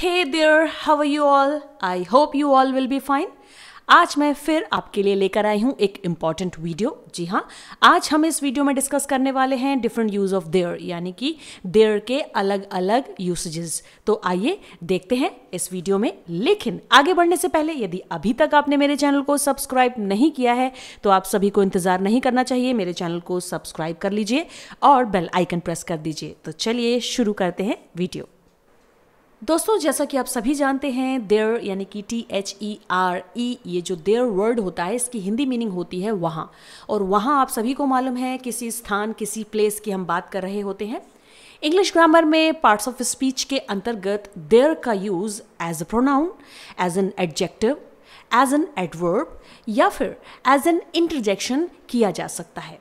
Hey there have you all I hope you all will be fine आज मैं फिर आपके लिए लेकर आई हूँ एक इम्पॉर्टेंट वीडियो जी हाँ आज हम इस वीडियो में डिस्कस करने वाले हैं डिफरेंट यूज़ ऑफ देयर यानी कि देयर के अलग अलग यूसेजेस तो आइए देखते हैं इस वीडियो में लेकिन आगे बढ़ने से पहले यदि अभी तक आपने मेरे चैनल को सब्सक्राइब नहीं किया है तो आप सभी को इंतज़ार नहीं करना चाहिए मेरे चैनल को सब्सक्राइब कर लीजिए और बेल आइकन प्रेस कर दीजिए तो चलिए शुरू करते हैं वीडियो दोस्तों जैसा कि आप सभी जानते हैं देर यानी कि T H E R E ये जो देर वर्ड होता है इसकी हिंदी मीनिंग होती है वहाँ और वहाँ आप सभी को मालूम है किसी स्थान किसी प्लेस की हम बात कर रहे होते हैं इंग्लिश ग्रामर में पार्ट्स ऑफ स्पीच के अंतर्गत देर का use as a pronoun as an adjective as an adverb या फिर एज एन इंटरजेक्शन किया जा सकता है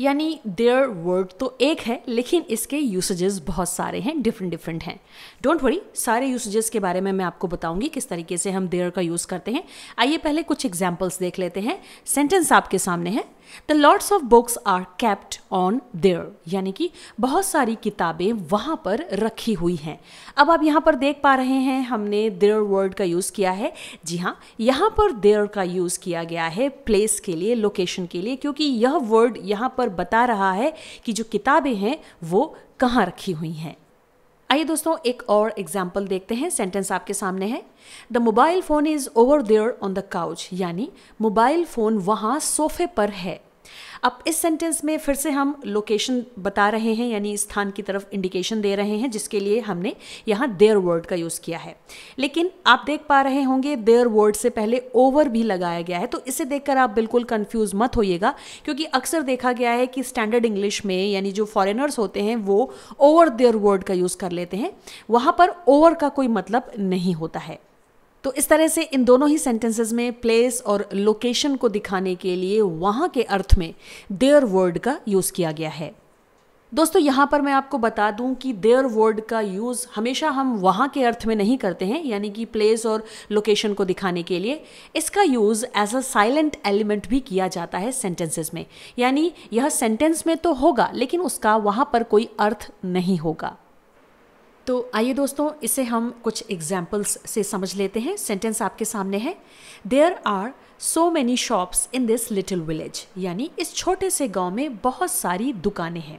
यानी देयर वर्ड तो एक है लेकिन इसके यूसेजेस बहुत सारे हैं डिफरेंट डिफरेंट हैं डोंट वरी सारे यूसेजेस के बारे में मैं आपको बताऊंगी किस तरीके से हम देयर का यूज़ करते हैं आइए पहले कुछ एग्जाम्पल्स देख लेते हैं सेंटेंस आपके सामने है the lots of books are kept on there यानी कि बहुत सारी किताबें वहाँ पर रखी हुई हैं अब आप यहाँ पर देख पा रहे हैं हमने देअर वर्ड का यूज़ किया है जी हाँ यहाँ पर देअर का यूज़ किया गया है प्लेस के लिए लोकेशन के लिए क्योंकि यह वर्ड यहाँ पर बता रहा है कि जो किताबें हैं वो कहाँ रखी हुई हैं आइए दोस्तों एक और एग्जाम्पल देखते हैं सेंटेंस आपके सामने है the mobile phone is over there on the couch यानी मोबाइल फ़ोन वहां सोफे पर है अब इस सेंटेंस में फिर से हम लोकेशन बता रहे हैं यानी स्थान की तरफ इंडिकेशन दे रहे हैं जिसके लिए हमने यहाँ देयर वर्ड का यूज़ किया है लेकिन आप देख पा रहे होंगे देयर वर्ड से पहले ओवर भी लगाया गया है तो इसे देखकर आप बिल्कुल कन्फ्यूज़ मत होइएगा क्योंकि अक्सर देखा गया है कि स्टैंडर्ड इंग्लिश में यानी जो फॉरेनर्स होते हैं वो ओवर देयर वर्ड का यूज़ कर लेते हैं वहाँ पर ओवर का कोई मतलब नहीं होता है तो इस तरह से इन दोनों ही सेंटेंसेस में प्लेस और लोकेशन को दिखाने के लिए वहाँ के अर्थ में देयर वर्ड का यूज़ किया गया है दोस्तों यहाँ पर मैं आपको बता दूँ कि देयर वर्ड का यूज़ हमेशा हम वहाँ के अर्थ में नहीं करते हैं यानी कि प्लेस और लोकेशन को दिखाने के लिए इसका use as a silent element भी किया जाता है सेंटेंसेस में यानी यह सेंटेंस में तो होगा लेकिन उसका वहाँ पर कोई अर्थ नहीं होगा तो आइए दोस्तों इसे हम कुछ एग्जाम्पल्स से समझ लेते हैं सेंटेंस आपके सामने है there are so many shops in this little village यानी इस छोटे से गांव में बहुत सारी दुकानें हैं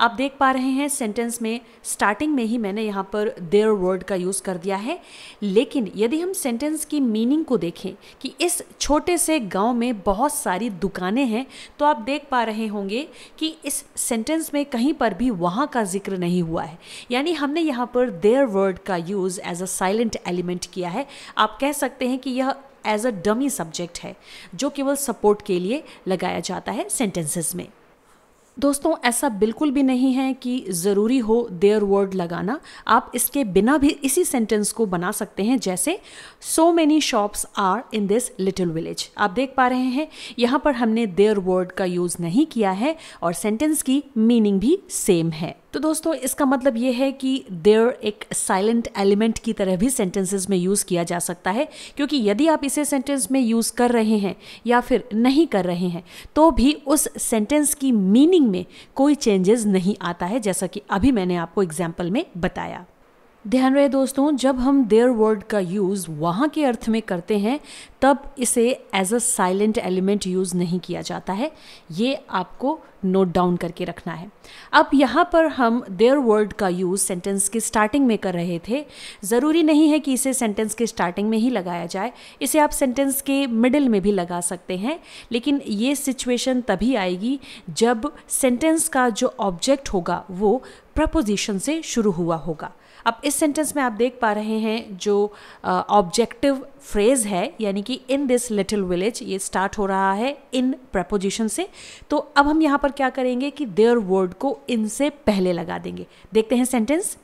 आप देख पा रहे हैं सेंटेंस में स्टार्टिंग में ही मैंने यहाँ पर देयर वर्ड का यूज़ कर दिया है लेकिन यदि हम सेंटेंस की मीनिंग को देखें कि इस छोटे से गांव में बहुत सारी दुकानें हैं तो आप देख पा रहे होंगे कि इस सेंटेंस में कहीं पर भी वहाँ का जिक्र नहीं हुआ है यानी हमने यहाँ पर देयर वर्ड का use as a silent element किया है आप कह सकते हैं कि यह एज अ डमी सब्जेक्ट है जो केवल सपोर्ट के लिए लगाया जाता है सेंटेंसेस में दोस्तों ऐसा बिल्कुल भी नहीं है कि ज़रूरी हो देयर वर्ड लगाना आप इसके बिना भी इसी सेंटेंस को बना सकते हैं जैसे so many shops are in this little village आप देख पा रहे हैं यहाँ पर हमने देयर वर्ड का यूज़ नहीं किया है और सेंटेंस की मीनिंग भी सेम है तो दोस्तों इसका मतलब ये है कि देर एक साइलेंट एलिमेंट की तरह भी सेंटेंसेस में यूज़ किया जा सकता है क्योंकि यदि आप इसे सेंटेंस में यूज़ कर रहे हैं या फिर नहीं कर रहे हैं तो भी उस सेंटेंस की मीनिंग में कोई चेंजेस नहीं आता है जैसा कि अभी मैंने आपको एग्जाम्पल में बताया ध्यान रहे दोस्तों जब हम देयर वर्ड का यूज़ वहाँ के अर्थ में करते हैं तब इसे as a silent element use नहीं किया जाता है ये आपको नोट डाउन करके रखना है अब यहाँ पर हम देयर वर्ड का यूज़ सेंटेंस के स्टार्टिंग में कर रहे थे ज़रूरी नहीं है कि इसे सेंटेंस के स्टार्टिंग में ही लगाया जाए इसे आप सेंटेंस के मिडिल में भी लगा सकते हैं लेकिन ये सिचुएशन तभी आएगी जब सेंटेंस का जो ऑब्जेक्ट होगा वो प्रपोजिशन से शुरू हुआ होगा अब इस सेंटेंस में आप देख पा रहे हैं जो ऑब्जेक्टिव uh, फ्रेज है यानी कि इन दिस लिटिल विलेज ये स्टार्ट हो रहा है इन प्रपोजिशन से तो अब हम यहाँ पर क्या करेंगे कि देयर वर्ड को इनसे पहले लगा देंगे देखते हैं sentence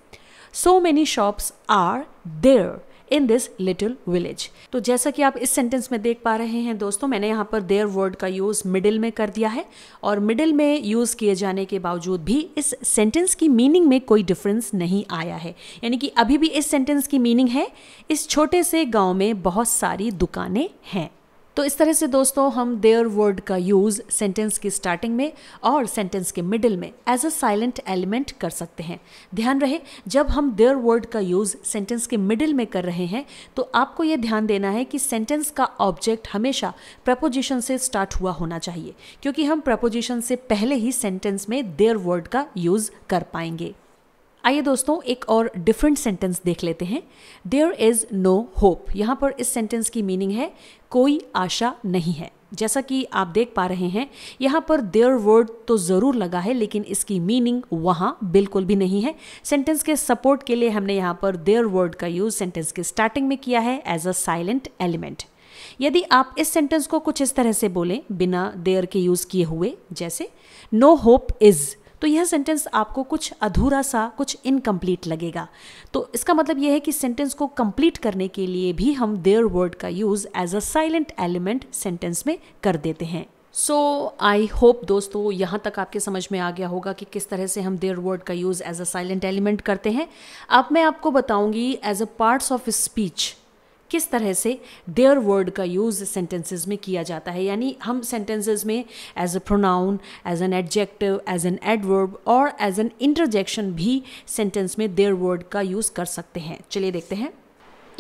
so many shops are there in this little village तो जैसा कि आप इस सेंटेंस में देख पा रहे हैं दोस्तों मैंने यहाँ पर देयर वर्ड का यूज़ मिडिल में कर दिया है और मिडिल में यूज़ किए जाने के बावजूद भी इस सेंटेंस की मीनिंग में कोई डिफरेंस नहीं आया है यानी कि अभी भी इस सेंटेंस की मीनिंग है इस छोटे से गाँव में बहुत सारी दुकानें हैं तो इस तरह से दोस्तों हम देयर वर्ड का यूज़ सेंटेंस की स्टार्टिंग में और सेंटेंस के मिडिल में एज अ साइलेंट एलिमेंट कर सकते हैं ध्यान रहे जब हम देयर वर्ड का यूज़ सेंटेंस के मिडिल में कर रहे हैं तो आपको ये ध्यान देना है कि सेंटेंस का ऑब्जेक्ट हमेशा प्रपोजिशन से स्टार्ट हुआ होना चाहिए क्योंकि हम प्रपोजिशन से पहले ही सेंटेंस में देयर वर्ड का यूज़ कर पाएंगे आइए दोस्तों एक और डिफरेंट सेंटेंस देख लेते हैं देयर इज़ नो होप यहाँ पर इस सेंटेंस की मीनिंग है कोई आशा नहीं है जैसा कि आप देख पा रहे हैं यहाँ पर देयर वर्ड तो ज़रूर लगा है लेकिन इसकी मीनिंग वहाँ बिल्कुल भी नहीं है सेंटेंस के सपोर्ट के लिए हमने यहाँ पर देयर वर्ड का यूज़ सेंटेंस के स्टार्टिंग में किया है एज अ साइलेंट एलिमेंट यदि आप इस सेंटेंस को कुछ इस तरह से बोलें बिना देयर के यूज़ किए हुए जैसे नो होप इज़ तो यह सेंटेंस आपको कुछ अधूरा सा कुछ इनकम्प्लीट लगेगा तो इसका मतलब यह है कि सेंटेंस को कंप्लीट करने के लिए भी हम देयर वर्ड का use as a silent element sentence में कर देते हैं सो आई होप दोस्तों यहाँ तक आपके समझ में आ गया होगा कि किस तरह से हम देयर वर्ड का use as a silent element करते हैं अब मैं आपको बताऊंगी as a parts of speech किस तरह से देयर वर्ड का यूज़ सेंटेंसेस में किया जाता है यानी हम सेंटेंसेस में as a pronoun as an adjective as an adverb और एज एन इंटरजेक्शन भी सेंटेंस में देयर वर्ड का यूज़ कर सकते हैं चलिए देखते हैं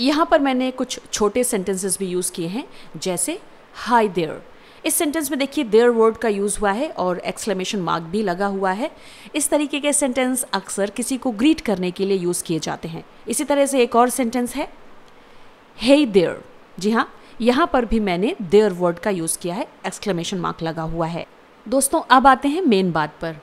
यहाँ पर मैंने कुछ छोटे सेंटेंसेस भी यूज़ किए हैं जैसे हाई देयर इस सेंटेंस में देखिए देयर वर्ड का यूज़ हुआ है और एक्सक्लेमेशन मार्क भी लगा हुआ है इस तरीके के सेंटेंस अक्सर किसी को ग्रीट करने के लिए यूज़ किए जाते हैं इसी तरह से एक और सेंटेंस है हे देअर जी हाँ यहाँ पर भी मैंने देअर वर्ड का यूज़ किया है एक्सक्लेमेशन मार्क लगा हुआ है दोस्तों अब आते हैं मेन बात पर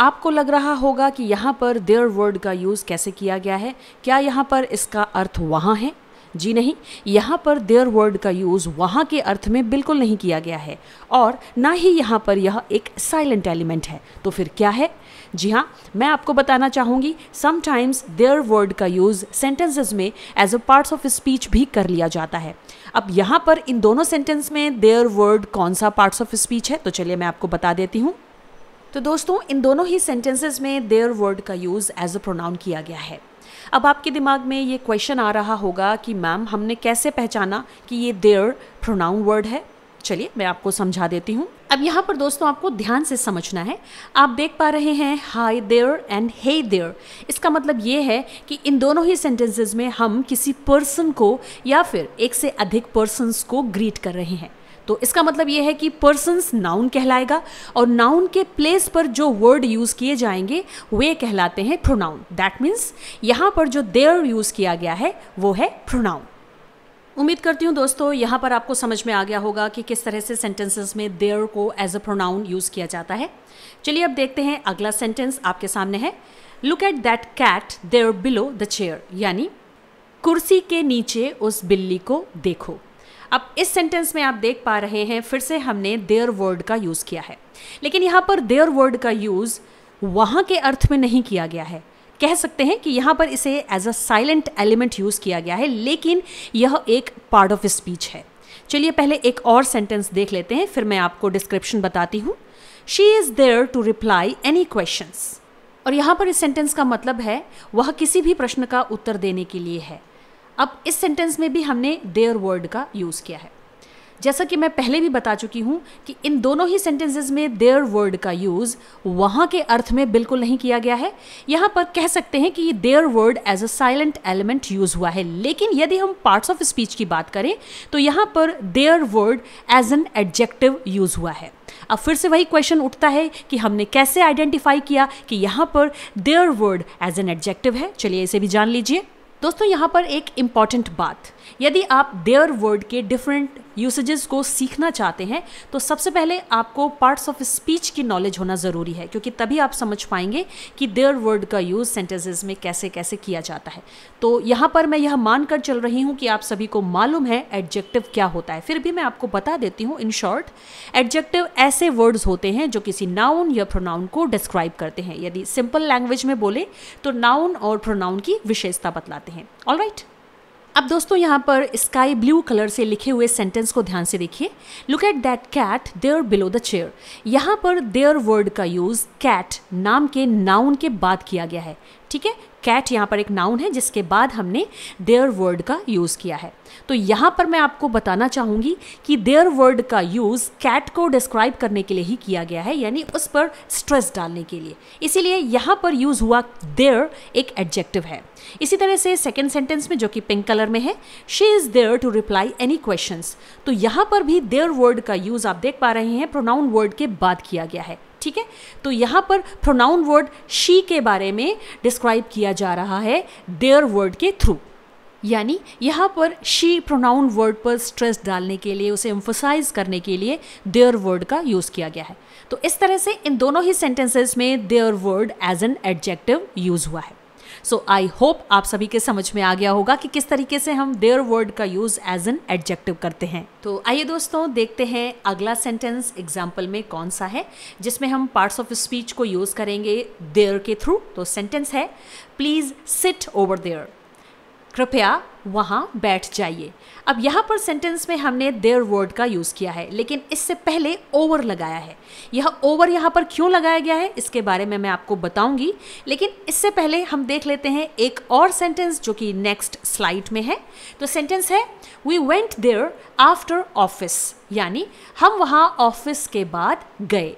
आपको लग रहा होगा कि यहाँ पर देअर वर्ड का यूज़ कैसे किया गया है क्या यहाँ पर इसका अर्थ वहाँ है जी नहीं यहाँ पर देयर वर्ड का यूज़ वहाँ के अर्थ में बिल्कुल नहीं किया गया है और ना ही यहाँ पर यह एक साइलेंट एलिमेंट है तो फिर क्या है जी हाँ मैं आपको बताना चाहूँगी समटाइम्स देयर वर्ड का यूज़ सेंटेंसेस में as a parts of speech भी कर लिया जाता है अब यहाँ पर इन दोनों सेंटेंस में देयर वर्ड कौन सा पार्ट्स ऑफ स्पीच है तो चलिए मैं आपको बता देती हूँ तो दोस्तों इन दोनों ही सेंटेंसेस में देयर वर्ड का यूज़ एज अ प्रोनाउन किया गया है अब आपके दिमाग में ये क्वेश्चन आ रहा होगा कि मैम हमने कैसे पहचाना कि ये देयर प्रोनाउन वर्ड है चलिए मैं आपको समझा देती हूँ अब यहाँ पर दोस्तों आपको ध्यान से समझना है आप देख पा रहे हैं hi there and hey there इसका मतलब ये है कि इन दोनों ही सेंटेंसेज में हम किसी पर्सन को या फिर एक से अधिक पर्सनस को ग्रीट कर रहे हैं तो इसका मतलब यह है कि पर्सनस नाउन कहलाएगा और नाउन के प्लेस पर जो वर्ड यूज़ किए जाएंगे वे कहलाते हैं प्रोनाउन दैट मीन्स यहाँ पर जो देयर यूज़ किया गया है वो है प्रोनाउन उम्मीद करती हूँ दोस्तों यहाँ पर आपको समझ में आ गया होगा कि किस तरह से सेंटेंसेस में देयर को एज अ प्रोनाउन यूज़ किया जाता है चलिए अब देखते हैं अगला सेंटेंस आपके सामने है look at that cat there below the chair यानी कुर्सी के नीचे उस बिल्ली को देखो अब इस सेंटेंस में आप देख पा रहे हैं फिर से हमने देयर वर्ड का यूज़ किया है लेकिन यहाँ पर देयर वर्ड का यूज़ वहाँ के अर्थ में नहीं किया गया है कह सकते हैं कि यहाँ पर इसे as a silent element use किया गया है लेकिन यह एक पार्ट ऑफ स्पीच है चलिए पहले एक और सेंटेंस देख लेते हैं फिर मैं आपको डिस्क्रिप्शन बताती हूँ she is there to reply any question और यहाँ पर इस सेंटेंस का मतलब है वह किसी भी प्रश्न का उत्तर देने के लिए है अब इस सेंटेंस में भी हमने देयर वर्ड का यूज़ किया है जैसा कि मैं पहले भी बता चुकी हूँ कि इन दोनों ही सेंटेंसेस में देयर वर्ड का यूज़ वहाँ के अर्थ में बिल्कुल नहीं किया गया है यहाँ पर कह सकते हैं कि ये there word as a silent element use हुआ है लेकिन यदि हम पार्ट्स ऑफ स्पीच की बात करें तो यहाँ पर there word as an adjective use हुआ है अब फिर से वही क्वेश्चन उठता है कि हमने कैसे आइडेंटिफाई किया कि यहाँ पर there word as an adjective है चलिए इसे भी जान लीजिए दोस्तों यहाँ पर एक इम्पॉर्टेंट बात यदि आप देअर वर्ड के डिफरेंट यूसेजेस को सीखना चाहते हैं तो सबसे पहले आपको पार्ट्स ऑफ स्पीच की नॉलेज होना ज़रूरी है क्योंकि तभी आप समझ पाएंगे कि देअर वर्ड का यूज़ सेंटेंसेस में कैसे कैसे किया जाता है तो यहाँ पर मैं यह मानकर चल रही हूँ कि आप सभी को मालूम है एडजेक्टिव क्या होता है फिर भी मैं आपको बता देती हूँ इन शॉर्ट एडजेक्टिव ऐसे वर्ड्स होते हैं जो किसी नाउन या प्रोनाउन को डिस्क्राइब करते हैं यदि सिंपल लैंग्वेज में बोले तो नाउन और प्रोनाउन की विशेषता बतलाते हैं ऑल राइट right? अब दोस्तों यहाँ पर स्काई ब्लू कलर से लिखे हुए सेंटेंस को ध्यान से देखिए look at that cat there below the chair यहाँ पर देयर वर्ड का यूज़ कैट नाम के नाउन के बाद किया गया है ठीक है कैट यहाँ पर एक नाउन है जिसके बाद हमने देयर वर्ड का यूज़ किया है तो यहाँ पर मैं आपको बताना चाहूँगी कि देयर वर्ड का यूज़ कैट को डिस्क्राइब करने के लिए ही किया गया है यानी उस पर स्ट्रेस डालने के लिए इसीलिए यहाँ पर यूज़ हुआ देयर एक एडजेक्टिव है इसी तरह से सेकेंड सेंटेंस में जो कि पिंक कलर में है she is there to reply any question तो यहाँ पर भी देयर वर्ड का यूज़ आप देख पा रहे हैं प्रोनाउन वर्ड के बाद किया गया है ठीक है तो यहाँ पर प्रोनाउन वर्ड शी के बारे में डिस्क्राइब किया जा रहा है देयर वर्ड के थ्रू यानी यहाँ पर शी प्रोनाउन वर्ड पर स्ट्रेस डालने के लिए उसे एम्फोसाइज करने के लिए देयर वर्ड का यूज़ किया गया है तो इस तरह से इन दोनों ही सेंटेंसेस में there word as an adjective use हुआ है सो आई होप आप सभी के समझ में आ गया होगा कि किस तरीके से हम देयर वर्ड का यूज एज एन एडजेक्टिव करते हैं तो आइए दोस्तों देखते हैं अगला सेंटेंस एग्जाम्पल में कौन सा है जिसमें हम पार्ट्स ऑफ स्पीच को यूज करेंगे देयर के थ्रू तो सेंटेंस है प्लीज सिट ओवर देयर कृपया वहाँ बैठ जाइए अब यहाँ पर सेंटेंस में हमने देयर वर्ड का यूज़ किया है लेकिन इससे पहले ओवर लगाया है यह ओवर यहाँ पर क्यों लगाया गया है इसके बारे में मैं आपको बताऊंगी लेकिन इससे पहले हम देख लेते हैं एक और सेंटेंस जो कि नेक्स्ट स्लाइड में है तो सेंटेंस है we went there after office यानी हम वहाँ ऑफिस के बाद गए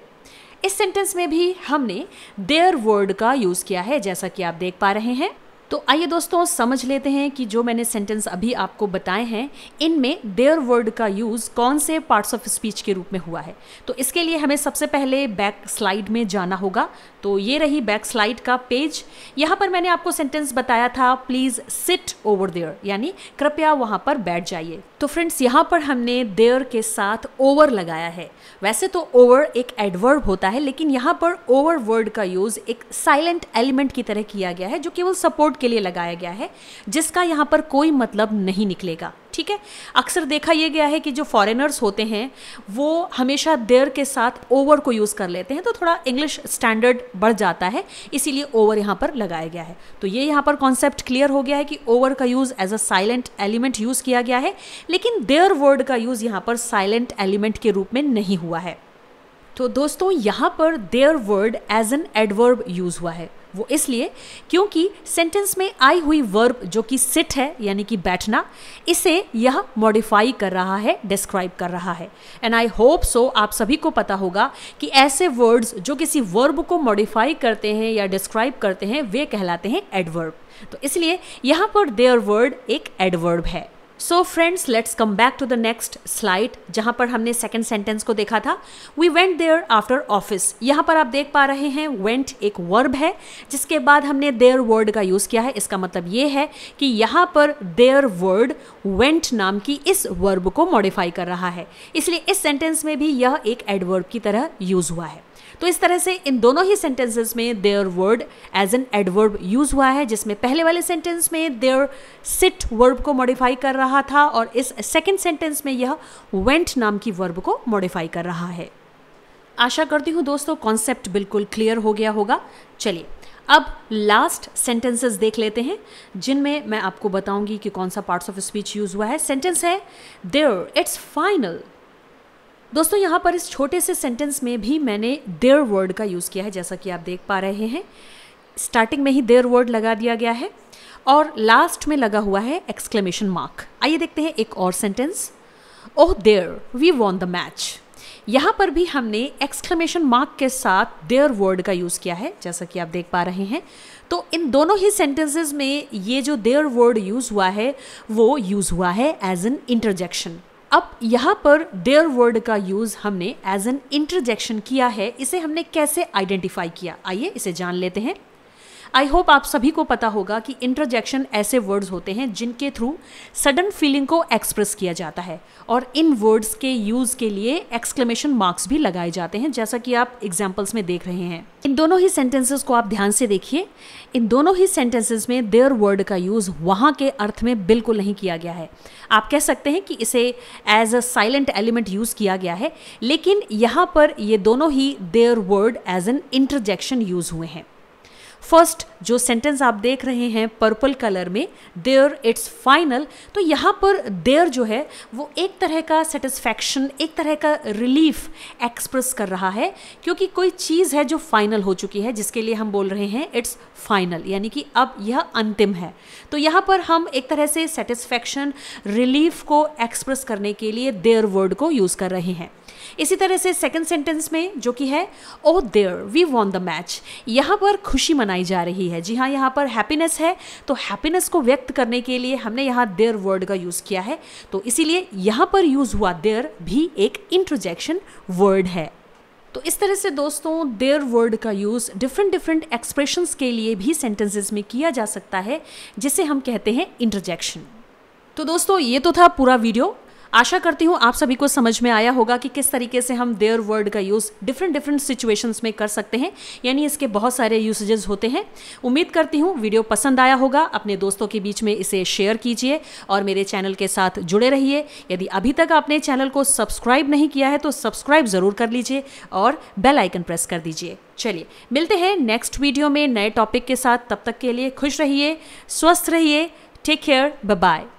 इस सेंटेंस में भी हमने देयर वर्ड का यूज़ किया है जैसा कि आप देख पा रहे हैं तो आइए दोस्तों समझ लेते हैं कि जो मैंने सेंटेंस अभी आपको बताए हैं इनमें देयर वर्ड का यूज़ कौन से पार्ट्स ऑफ स्पीच के रूप में हुआ है तो इसके लिए हमें सबसे पहले बैक स्लाइड में जाना होगा तो ये रही बैक स्लाइड का पेज यहाँ पर मैंने आपको सेंटेंस बताया था प्लीज़ सिट ओवर देयर यानी कृपया वहाँ पर बैठ जाइए तो फ्रेंड्स यहाँ पर हमने देयर के साथ ओवर लगाया है वैसे तो ओवर एक एडवर्ब होता है लेकिन यहाँ पर ओवर वर्ड का यूज़ एक साइलेंट एलिमेंट की तरह किया गया है जो केवल सपोर्ट के लिए लगाया गया है जिसका यहाँ पर कोई मतलब नहीं निकलेगा ठीक है अक्सर देखा यह गया है कि जो फॉरेनर्स होते हैं वो हमेशा देर के साथ ओवर को यूज़ कर लेते हैं तो थोड़ा इंग्लिश स्टैंडर्ड बढ़ जाता है इसीलिए ओवर यहाँ पर लगाया गया है तो ये यहाँ पर कॉन्सेप्ट क्लियर हो गया है कि ओवर का use as a silent element use किया गया है लेकिन देयर वर्ड का यूज़ यहाँ पर साइलेंट एलिमेंट के रूप में नहीं हुआ है तो दोस्तों यहाँ पर there word as an adverb use हुआ है वो इसलिए क्योंकि सेंटेंस में आई हुई वर्ब जो कि सिट है यानी कि बैठना इसे यह मॉडिफाई कर रहा है डिस्क्राइब कर रहा है एंड आई होप सो आप सभी को पता होगा कि ऐसे वर्ड्स जो किसी वर्ब को मॉडिफाई करते हैं या डिस्क्राइब करते हैं वे कहलाते हैं एडवर्ब तो इसलिए यहाँ पर देयर वर्ड एक एडवर्ब है so friends let's come back to the next slide जहाँ पर हमने सेकेंड सेंटेंस को देखा था we went there after office यहाँ पर आप देख पा रहे हैं वेंट एक वर्ब है जिसके बाद हमने देयर वर्ड का यूज़ किया है इसका मतलब ये है कि यहाँ पर देयर वर्ड वेंट नाम की इस वर्ब को मॉडिफाई कर रहा है इसलिए इस सेंटेंस में भी यह एक एडवर्ब की तरह यूज़ हुआ है तो इस तरह से इन दोनों ही सेंटेंसेस में there word as an adverb use हुआ है जिसमें पहले वाले सेंटेंस में देयर सिट वर्ब को मॉडिफाई कर रहा था और इस सेकेंड सेंटेंस में यह वेंट नाम की वर्ब को मॉडिफाई कर रहा है आशा करती हूँ दोस्तों कॉन्सेप्ट बिल्कुल क्लियर हो गया होगा चलिए अब लास्ट सेंटेंसेस देख लेते हैं जिनमें मैं आपको बताऊंगी कि कौन सा पार्ट्स ऑफ स्पीच यूज हुआ है सेंटेंस है देअर इट्स फाइनल दोस्तों यहाँ पर इस छोटे से सेंटेंस में भी मैंने देयर वर्ड का यूज़ किया है जैसा कि आप देख पा रहे हैं स्टार्टिंग में ही देयर वर्ड लगा दिया गया है और लास्ट में लगा हुआ है एक्सक्लेमेशन मार्क आइए देखते हैं एक और sentence oh there we won the match यहाँ पर भी हमने एक्सक्लेमेशन मार्क के साथ देयर वर्ड का यूज़ किया है जैसा कि आप देख पा रहे हैं तो इन दोनों ही सेंटेंसेस में ये जो देयर वर्ड यूज़ हुआ है वो यूज़ हुआ है एज एन इंटरजेक्शन अब यहाँ पर डेयर वर्ड का यूज़ हमने एज एन इंटरजेक्शन किया है इसे हमने कैसे आइडेंटिफाई किया आइए इसे जान लेते हैं आई होप आप सभी को पता होगा कि इंटरजेक्शन ऐसे वर्ड्स होते हैं जिनके थ्रू सडन फीलिंग को एक्सप्रेस किया जाता है और इन वर्ड्स के यूज़ के लिए एक्सक्लेमेशन मार्क्स भी लगाए जाते हैं जैसा कि आप एग्जाम्पल्स में देख रहे हैं इन दोनों ही सेंटेंसेस को आप ध्यान से देखिए इन दोनों ही सेंटेंसेस में देयर वर्ड का यूज़ वहाँ के अर्थ में बिल्कुल नहीं किया गया है आप कह सकते हैं कि इसे as a silent element use किया गया है लेकिन यहाँ पर ये दोनों ही there word as an interjection use हुए हैं फर्स्ट जो सेंटेंस आप देख रहे हैं पर्पल कलर में देयर इट्स फाइनल तो यहाँ पर देयर जो है वो एक तरह का सेटिस्फैक्शन एक तरह का रिलीफ एक्सप्रेस कर रहा है क्योंकि कोई चीज़ है जो फाइनल हो चुकी है जिसके लिए हम बोल रहे हैं इट्स फाइनल यानी कि अब यह अंतिम है तो यहाँ पर हम एक तरह से सेटिस्फैक्शन रिलीफ को एक्सप्रेस करने के लिए देयर वर्ड को यूज़ कर रहे हैं इसी तरह से सेकेंड सेंटेंस में जो कि है oh there we won the match यहाँ पर खुशी मनाई मनाई जा रही है जी हाँ यहाँ पर हैप्पीनेस है तो हैप्पीनेस को व्यक्त करने के लिए हमने यहाँ देर वर्ड का यूज़ किया है तो इसीलिए यहाँ पर यूज़ हुआ देर भी एक इंट्रोजेक्शन वर्ड है तो इस तरह से दोस्तों देयर वर्ड का यूज़ डिफरेंट डिफरेंट एक्सप्रेशंस के लिए भी सेंटेंसेस में किया जा सकता है जिसे हम कहते हैं इंटरजेक्शन तो दोस्तों ये तो था पूरा वीडियो आशा करती हूँ आप सभी को समझ में आया होगा कि किस तरीके से हम देयर वर्ड का यूज़ डिफरेंट डिफरेंट सिचुएशंस में कर सकते हैं यानी इसके बहुत सारे यूसेजेस होते हैं उम्मीद करती हूँ वीडियो पसंद आया होगा अपने दोस्तों के बीच में इसे शेयर कीजिए और मेरे चैनल के साथ जुड़े रहिए यदि अभी तक आपने चैनल को सब्सक्राइब नहीं किया है तो सब्सक्राइब ज़रूर कर लीजिए और बेल आइकन प्रेस कर दीजिए चलिए मिलते हैं नेक्स्ट वीडियो में नए टॉपिक के साथ तब तक के लिए खुश रहिए स्वस्थ रहिए टेक केयर बाय